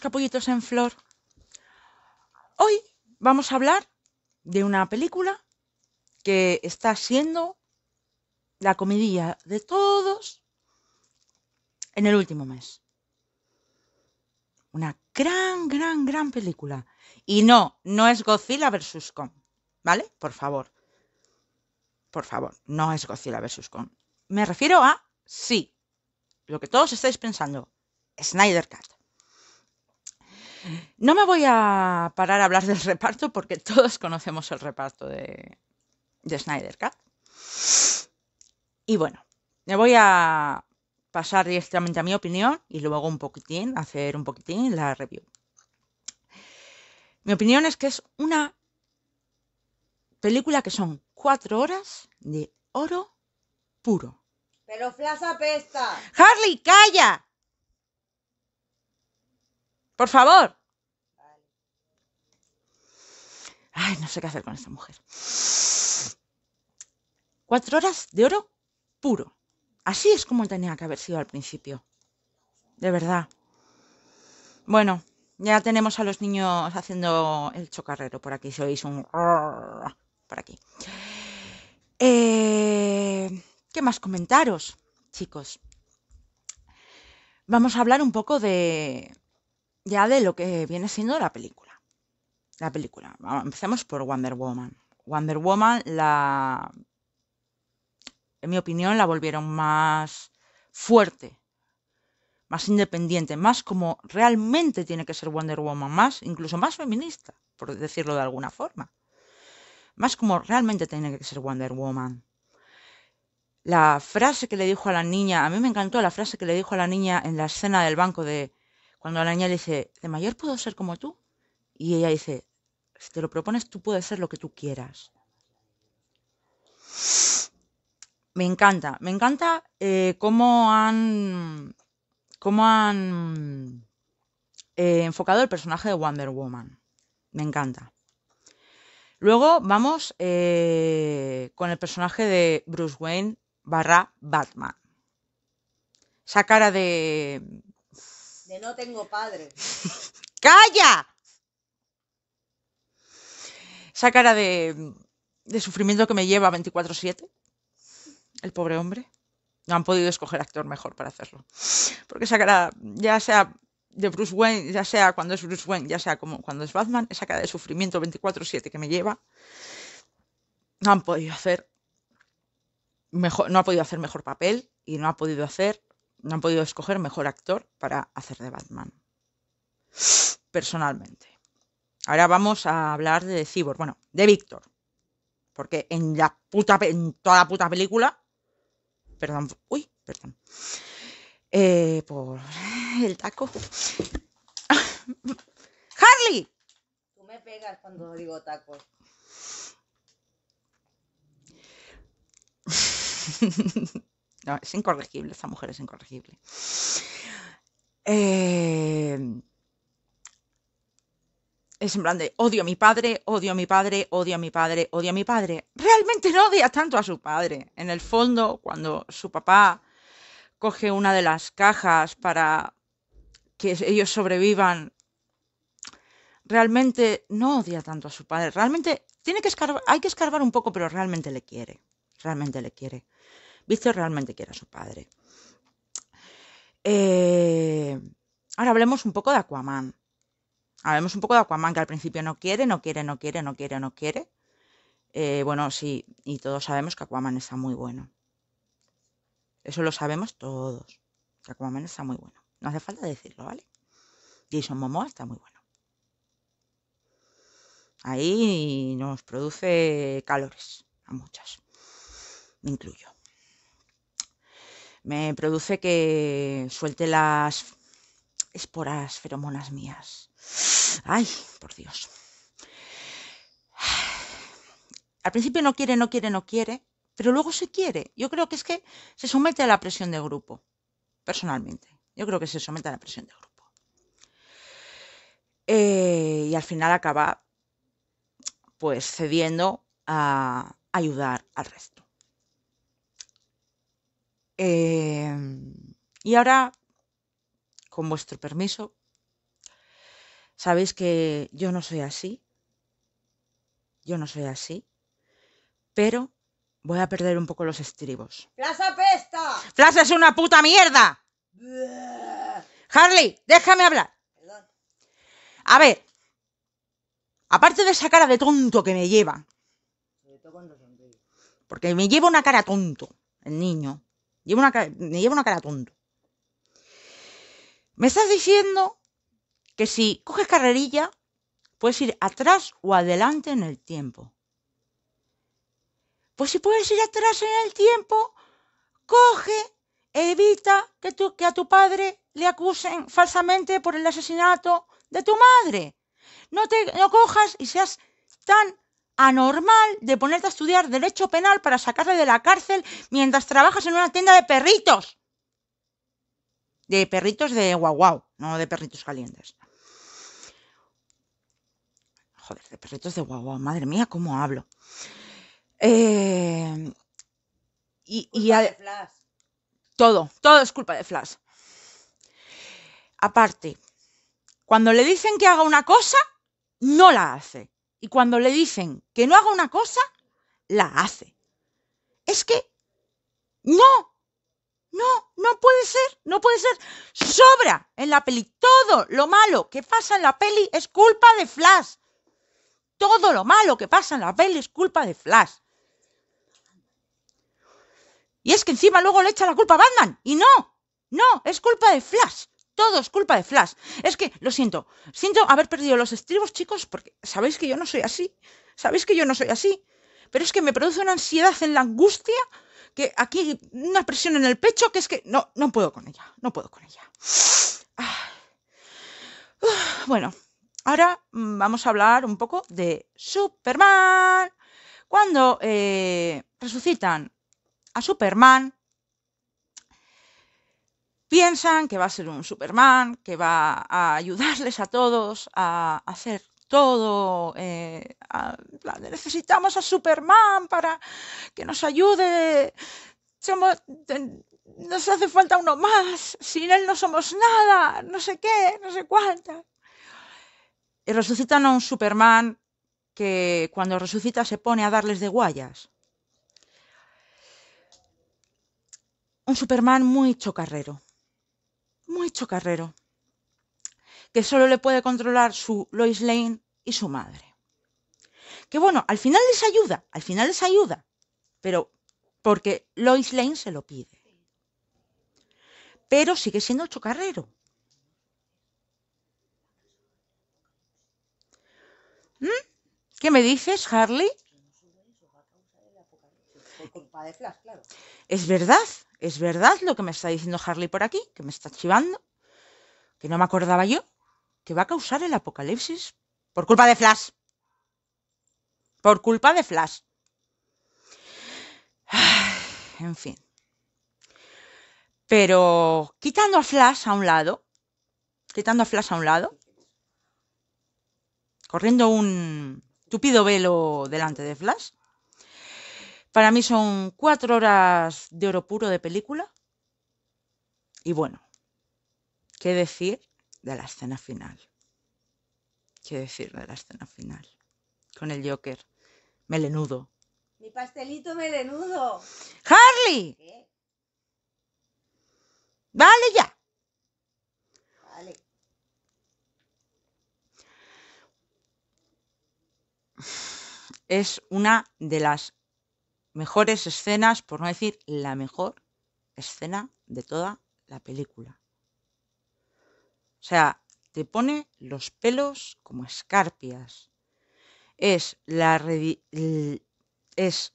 capullitos en flor. Hoy vamos a hablar de una película que está siendo la comidilla de todos en el último mes. Una gran, gran, gran película. Y no, no es Godzilla vs. Kong. ¿Vale? Por favor. Por favor, no es Godzilla vs. Kong. Me refiero a sí. Lo que todos estáis pensando. Snyder Cat. No me voy a parar a hablar del reparto porque todos conocemos el reparto de, Snyder Cat. Y bueno, me voy a pasar directamente a mi opinión y luego un poquitín, hacer un poquitín la review. Mi opinión es que es una película que son cuatro horas de oro puro. Pero Flash apesta. Harley, calla. Por favor. Ay, no sé qué hacer con esta mujer. Cuatro horas de oro puro. Así es como tenía que haber sido al principio. De verdad. Bueno, ya tenemos a los niños haciendo el chocarrero por aquí. Si oís un... Por aquí. Eh, ¿Qué más comentaros, chicos? Vamos a hablar un poco de... Ya de lo que viene siendo la película. La película. empecemos por Wonder Woman. Wonder Woman, la. En mi opinión, la volvieron más fuerte, más independiente, más como realmente tiene que ser Wonder Woman, más, incluso más feminista, por decirlo de alguna forma. Más como realmente tiene que ser Wonder Woman. La frase que le dijo a la niña, a mí me encantó la frase que le dijo a la niña en la escena del banco de cuando la niña le dice, ¿de mayor puedo ser como tú? Y ella dice, si te lo propones, tú puedes ser lo que tú quieras. Me encanta, me encanta eh, cómo han, cómo han eh, enfocado el personaje de Wonder Woman. Me encanta. Luego vamos eh, con el personaje de Bruce Wayne barra Batman. Esa cara de... De no tengo padre. ¡Calla! esa cara de, sufrimiento que me lleva 24-7, el pobre hombre. No han podido escoger actor mejor para hacerlo. Porque esa cara, ya sea de Bruce Wayne, ya sea cuando es Bruce Wayne, ya sea como cuando es Batman, esa cara de sufrimiento 24-7 que me lleva, no han podido hacer mejor, no ha podido hacer mejor papel y no ha podido hacer, no han podido escoger mejor actor para hacer de Batman. Personalmente. Ahora vamos a hablar de Cibor, bueno, de Víctor. Porque en la puta en toda la puta película. Perdón. Uy, perdón. Eh, por el taco. ¡Harley! Tú me pegas cuando digo tacos. no, es incorregible, esta mujer es incorregible. Eh, es en plan de odio a mi padre, odio a mi padre, odio a mi padre, odio a mi padre. Realmente no odia tanto a su padre. En el fondo, cuando su papá coge una de las cajas para que ellos sobrevivan, realmente no odia tanto a su padre. Realmente tiene hay que escarbar un poco, pero realmente le quiere. Realmente le quiere. Víctor realmente quiere a su padre. Eh, ahora hablemos un poco de Aquaman. Hablemos un poco de Aquaman, que al principio no quiere, no quiere, no quiere, no quiere, no quiere. Eh, bueno, sí, y todos sabemos que Aquaman está muy bueno. Eso lo sabemos todos. Que Aquaman está muy bueno. No hace falta decirlo, ¿vale? Jason Momoa está muy bueno. Ahí nos produce calores a muchas. Me incluyo. Me produce que suelte las esporas feromonas mías Ay, por Dios. Al principio no quiere, no quiere, no quiere, pero luego se quiere. Yo creo que es que se somete a la presión de grupo, personalmente. Yo creo que se somete a la presión de grupo. Eh, y al final acaba pues cediendo a ayudar al resto. Eh, y ahora, con vuestro permiso, Sabéis que yo no soy así. Yo no soy así. Pero voy a perder un poco los estribos. ¡Plaza pesta! ¡Plaza es una puta mierda! Harley, déjame hablar. Perdón. A ver. Aparte de esa cara de tonto que me lleva. Porque me lleva una cara tonto, el niño. Lleva una me lleva una cara tonto. Me estás diciendo que si coges carrerilla, puedes ir atrás o adelante en el tiempo. Pues si puedes ir atrás en el tiempo, coge, evita que, que a tu padre le acusen falsamente por el asesinato de tu madre. No te no cojas y seas tan anormal de ponerte a estudiar derecho penal para sacarle de la cárcel mientras trabajas en una tienda de perritos. De perritos de guau guau, no de perritos calientes. Joder, de perritos de guagua, madre mía, cómo hablo. Eh, y, y todo, todo es culpa de Flash. Aparte, cuando le dicen que haga una cosa, no la hace. Y cuando le dicen que no haga una cosa, la hace. Es que no, no, no puede ser, no puede ser. Sobra en la peli. Todo lo malo que pasa en la peli es culpa de Flash. Todo lo malo que pasa en la peli es culpa de Flash. Y es que encima luego le echa la culpa a Batman. Y no, no, es culpa de Flash. Todo es culpa de Flash. Es que, lo siento, siento haber perdido los estribos, chicos, porque sabéis que yo no soy así. Sabéis que yo no soy así. Pero es que me produce una ansiedad en la angustia, que aquí una presión en el pecho, que es que no, no puedo con ella. No puedo con ella. Ah. Ah, bueno, Ahora mm, vamos a hablar un poco de Superman. Cuando eh, resucitan a Superman, piensan que va a ser un Superman, que va a ayudarles a todos a hacer todo. Eh, necesitamos a Superman para que nos ayude. nos hace falta uno más. Sin él no somos nada. No sé qué, no sé cuántas. Y eh, resucitan a un Superman que cuando resucita se pone a darles de guayas. Un Superman muy chocarrero. Muy chocarrero. Que solo le puede controlar su Lois Lane y su madre. Que bueno, al final les ayuda, al final les ayuda. Pero porque Lois Lane se lo pide. Pero sigue siendo chocarrero. ¿Mm? ¿Qué me dices, Harley? Es verdad, es verdad lo que me está diciendo Harley por aquí, que me está chivando, que no me acordaba yo, que va a causar el apocalipsis por culpa de Flash. Por culpa de Flash. En fin. Pero quitando a Flash a un lado, quitando a Flash a un lado, corriendo un tupido velo delante de Flash. Para mí son cuatro horas de oro puro de película. Y bueno, ¿qué decir de la escena final? ¿Qué decir de la escena final? Con el Joker, melenudo. Mi pastelito melenudo. ¡Harley! ¡Vale ya! Vale. es una de las mejores escenas, por no decir la mejor escena de toda la película. O sea, te pone los pelos como escarpias. Es la... Es...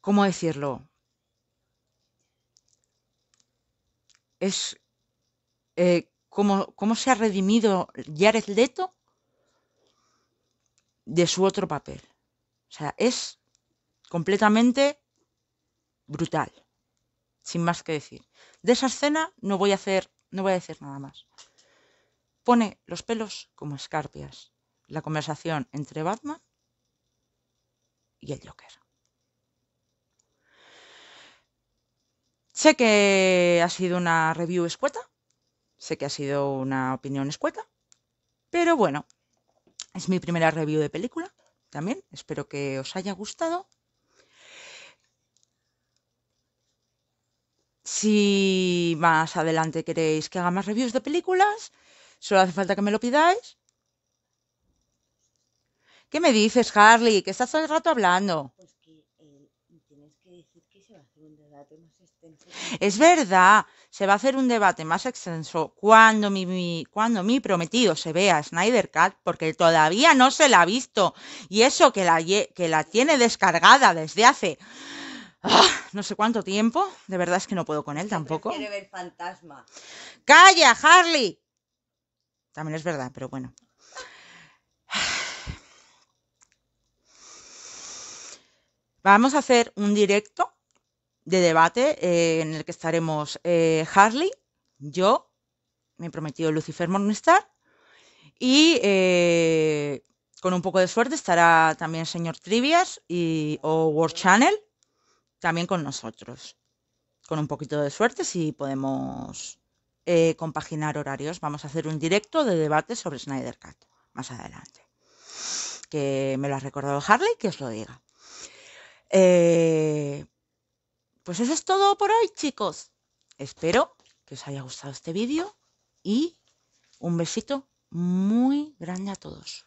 ¿Cómo decirlo? Es... Eh, ¿cómo, ¿Cómo se ha redimido Jared Leto de su otro papel. O sea, es completamente brutal. Sin más que decir. De esa escena no voy a hacer, no voy a decir nada más. Pone los pelos como escarpias. La conversación entre Batman y el Joker. Sé que ha sido una review escueta, sé que ha sido una opinión escueta, pero bueno, es mi primera review de película también. Espero que os haya gustado. Si más adelante queréis que haga más reviews de películas, solo hace falta que me lo pidáis. ¿Qué me dices, Harley? Que estás todo el rato hablando. Es verdad, se va a hacer un debate más extenso cuando mi, cuando prometido se vea Snyder Cat, porque todavía no se la ha visto. Y eso que la, que la tiene descargada desde hace ah, no sé cuánto tiempo. De verdad es que no puedo con él tampoco. fantasma. ¡Calla, Harley! También es verdad, pero bueno. Vamos a hacer un directo de debate eh, en el que estaremos eh, Harley, yo, me he prometido Lucifer Morningstar, y eh, con un poco de suerte estará también señor Trivias y, o World Channel también con nosotros. Con un poquito de suerte, si podemos compaginar horarios, vamos a hacer un directo de debate sobre Snyder Cat más adelante. Que me lo ha recordado Harley, que os lo diga. Pues eso es todo por hoy, chicos. Espero que os haya gustado este vídeo y un besito muy grande a todos.